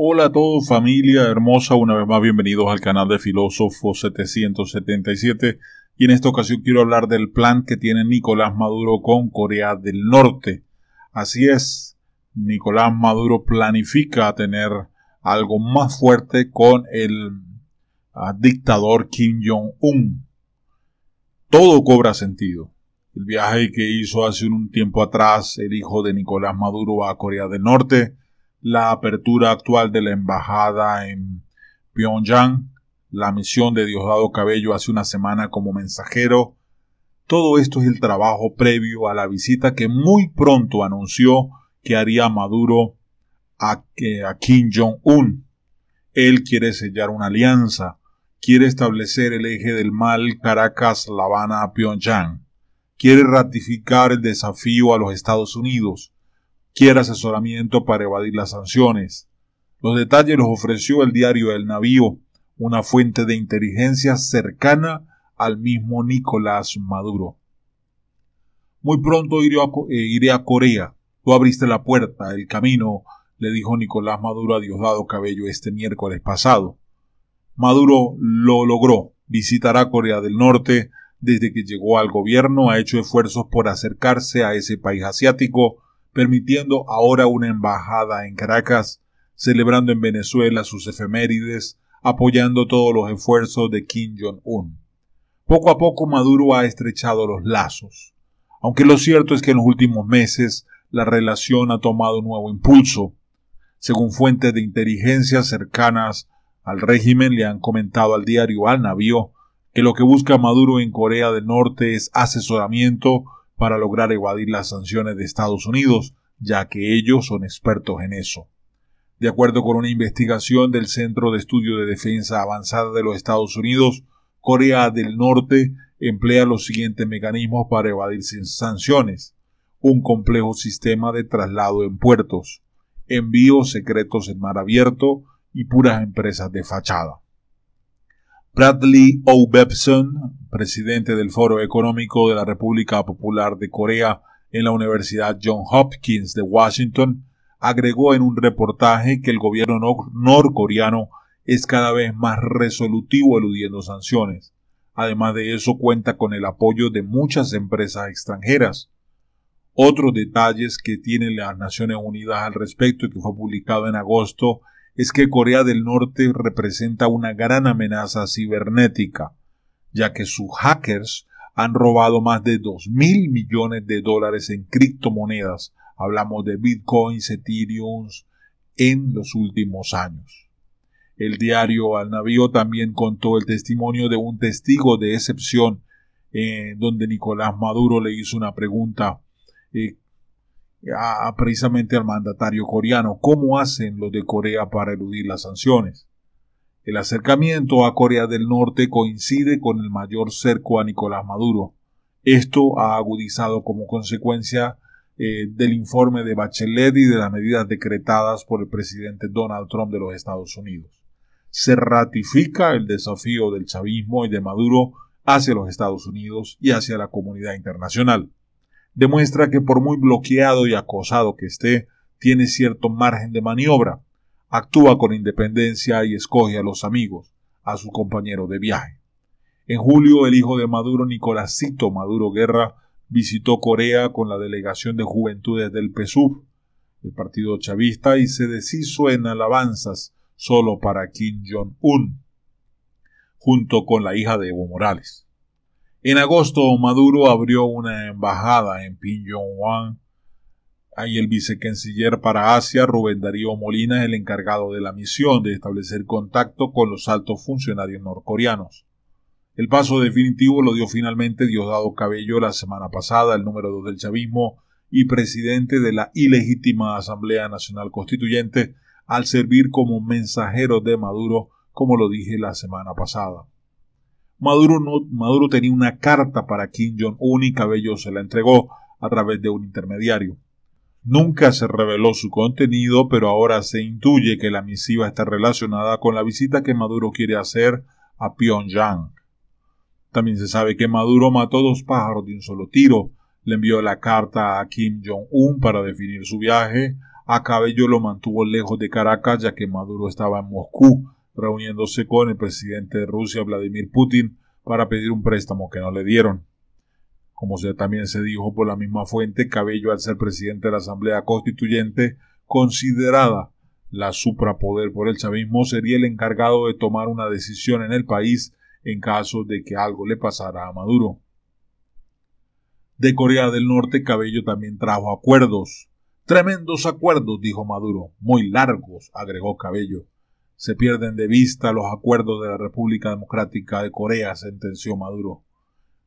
Hola a todos familia hermosa, una vez más bienvenidos al canal de Filósofo 777 y en esta ocasión quiero hablar del plan que tiene Nicolás Maduro con Corea del Norte. Así es, Nicolás Maduro planifica tener algo más fuerte con el ah, dictador Kim Jong-un. Todo cobra sentido. El viaje que hizo hace un tiempo atrás el hijo de Nicolás Maduro a Corea del Norte, la apertura actual de la embajada en Pyongyang, la misión de Diosdado Cabello hace una semana como mensajero. Todo esto es el trabajo previo a la visita que muy pronto anunció que haría Maduro a, a Kim Jong-un. Él quiere sellar una alianza, quiere establecer el eje del mal Caracas-La Habana-Pyongyang, quiere ratificar el desafío a los Estados Unidos, asesoramiento para evadir las sanciones. Los detalles los ofreció el diario El Navío, una fuente de inteligencia cercana al mismo Nicolás Maduro. Muy pronto iré a, eh, iré a Corea. Tú abriste la puerta, el camino, le dijo Nicolás Maduro a Diosdado Cabello este miércoles pasado. Maduro lo logró. Visitará Corea del Norte. Desde que llegó al gobierno ha hecho esfuerzos por acercarse a ese país asiático permitiendo ahora una embajada en Caracas, celebrando en Venezuela sus efemérides, apoyando todos los esfuerzos de Kim Jong-un. Poco a poco Maduro ha estrechado los lazos, aunque lo cierto es que en los últimos meses la relación ha tomado nuevo impulso. Según fuentes de inteligencia cercanas al régimen le han comentado al diario Al Navío que lo que busca Maduro en Corea del Norte es asesoramiento para lograr evadir las sanciones de Estados Unidos, ya que ellos son expertos en eso. De acuerdo con una investigación del Centro de Estudio de Defensa Avanzada de los Estados Unidos, Corea del Norte emplea los siguientes mecanismos para evadir sanciones. Un complejo sistema de traslado en puertos, envíos secretos en mar abierto y puras empresas de fachada. Bradley O. Bebson, presidente del Foro Económico de la República Popular de Corea en la Universidad John Hopkins de Washington, agregó en un reportaje que el gobierno norcoreano es cada vez más resolutivo eludiendo sanciones. Además de eso, cuenta con el apoyo de muchas empresas extranjeras. Otros detalles que tienen las Naciones Unidas al respecto, que fue publicado en agosto es que Corea del Norte representa una gran amenaza cibernética, ya que sus hackers han robado más de 2 mil millones de dólares en criptomonedas, hablamos de bitcoins, ethereum, en los últimos años. El diario Al Navío también contó el testimonio de un testigo de excepción, eh, donde Nicolás Maduro le hizo una pregunta eh, precisamente al mandatario coreano. ¿Cómo hacen los de Corea para eludir las sanciones? El acercamiento a Corea del Norte coincide con el mayor cerco a Nicolás Maduro. Esto ha agudizado como consecuencia eh, del informe de Bachelet y de las medidas decretadas por el presidente Donald Trump de los Estados Unidos. Se ratifica el desafío del chavismo y de Maduro hacia los Estados Unidos y hacia la comunidad internacional demuestra que por muy bloqueado y acosado que esté, tiene cierto margen de maniobra, actúa con independencia y escoge a los amigos, a su compañero de viaje. En julio, el hijo de Maduro, Nicolásito Maduro Guerra, visitó Corea con la delegación de juventudes del PSUV, el partido chavista, y se deshizo en alabanzas solo para Kim Jong-un, junto con la hija de Evo Morales. En agosto, Maduro abrió una embajada en Pyongyang. Ahí el vicecanciller para Asia, Rubén Darío Molina, es el encargado de la misión de establecer contacto con los altos funcionarios norcoreanos. El paso definitivo lo dio finalmente Diosdado Cabello la semana pasada, el número 2 del chavismo y presidente de la ilegítima Asamblea Nacional Constituyente, al servir como mensajero de Maduro, como lo dije la semana pasada. Maduro, tenía una carta para Kim Jong-un y Cabello se la entregó a través de un intermediario. Nunca se reveló su contenido, pero ahora se intuye que la misiva está relacionada con la visita que Maduro quiere hacer a Pyongyang. También se sabe que Maduro mató dos pájaros de un solo tiro. Le envió la carta a Kim Jong-un para definir su viaje. A Cabello lo mantuvo lejos de Caracas ya que Maduro estaba en Moscú reuniéndose con el presidente de Rusia, Vladimir Putin, para pedir un préstamo que no le dieron. Como se, también se dijo por la misma fuente, Cabello, al ser presidente de la Asamblea Constituyente, considerada la suprapoder por el chavismo, sería el encargado de tomar una decisión en el país en caso de que algo le pasara a Maduro. De Corea del Norte, Cabello también trajo acuerdos. Tremendos acuerdos, dijo Maduro. Muy largos, agregó Cabello. Se pierden de vista los acuerdos de la República Democrática de Corea, sentenció Maduro.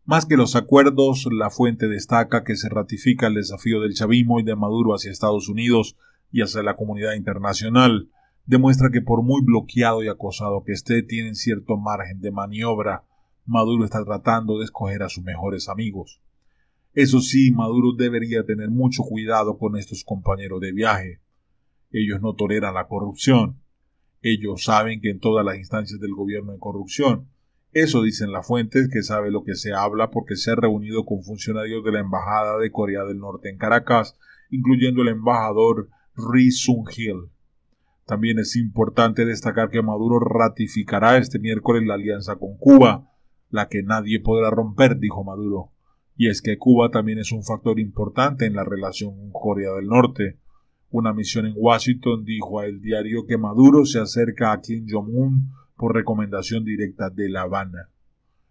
Más que los acuerdos, la fuente destaca que se ratifica el desafío del chavismo y de Maduro hacia Estados Unidos y hacia la comunidad internacional. Demuestra que por muy bloqueado y acosado que esté, tienen cierto margen de maniobra. Maduro está tratando de escoger a sus mejores amigos. Eso sí, Maduro debería tener mucho cuidado con estos compañeros de viaje. Ellos no toleran la corrupción. Ellos saben que en todas las instancias del gobierno hay corrupción. Eso dicen las fuentes que sabe lo que se habla porque se ha reunido con funcionarios de la Embajada de Corea del Norte en Caracas, incluyendo el embajador Ri sung hil También es importante destacar que Maduro ratificará este miércoles la alianza con Cuba, la que nadie podrá romper, dijo Maduro. Y es que Cuba también es un factor importante en la relación con Corea del Norte. Una misión en Washington dijo el diario que Maduro se acerca a Kim Jong-un por recomendación directa de La Habana.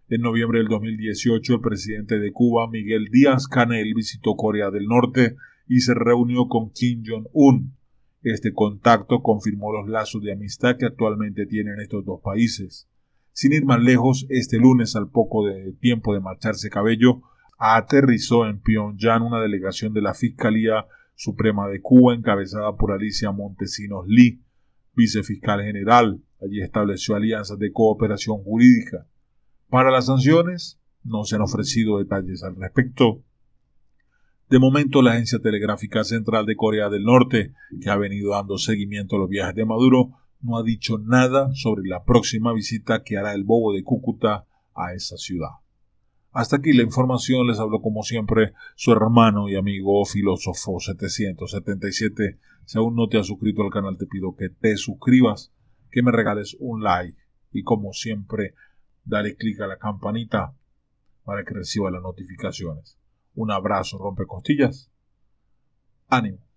En noviembre del 2018, el presidente de Cuba, Miguel Díaz Canel, visitó Corea del Norte y se reunió con Kim Jong-un. Este contacto confirmó los lazos de amistad que actualmente tienen estos dos países. Sin ir más lejos, este lunes, al poco de tiempo de marcharse Cabello, aterrizó en Pyongyang una delegación de la Fiscalía Suprema de Cuba, encabezada por Alicia Montesinos Lee, vicefiscal general. Allí estableció alianzas de cooperación jurídica. Para las sanciones, no se han ofrecido detalles al respecto. De momento, la Agencia Telegráfica Central de Corea del Norte, que ha venido dando seguimiento a los viajes de Maduro, no ha dicho nada sobre la próxima visita que hará el Bobo de Cúcuta a esa ciudad. Hasta aquí la información, les hablo como siempre su hermano y amigo filósofo 777. Si aún no te has suscrito al canal, te pido que te suscribas, que me regales un like y como siempre, dale clic a la campanita para que reciba las notificaciones. Un abrazo, rompe costillas. Ánimo.